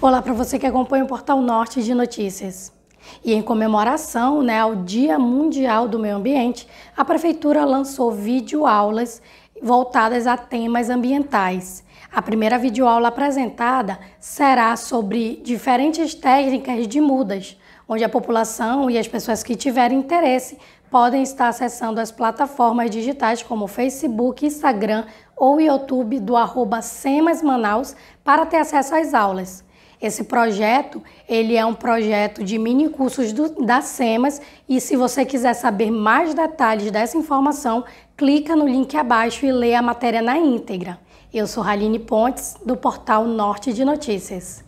Olá para você que acompanha o Portal Norte de Notícias. E em comemoração né, ao Dia Mundial do Meio Ambiente, a Prefeitura lançou videoaulas voltadas a temas ambientais. A primeira videoaula apresentada será sobre diferentes técnicas de mudas, onde a população e as pessoas que tiverem interesse podem estar acessando as plataformas digitais como Facebook, Instagram ou YouTube do arroba Manaus para ter acesso às aulas. Esse projeto, ele é um projeto de mini cursos do, da SEMAS e se você quiser saber mais detalhes dessa informação, clica no link abaixo e lê a matéria na íntegra. Eu sou Raline Pontes, do portal Norte de Notícias.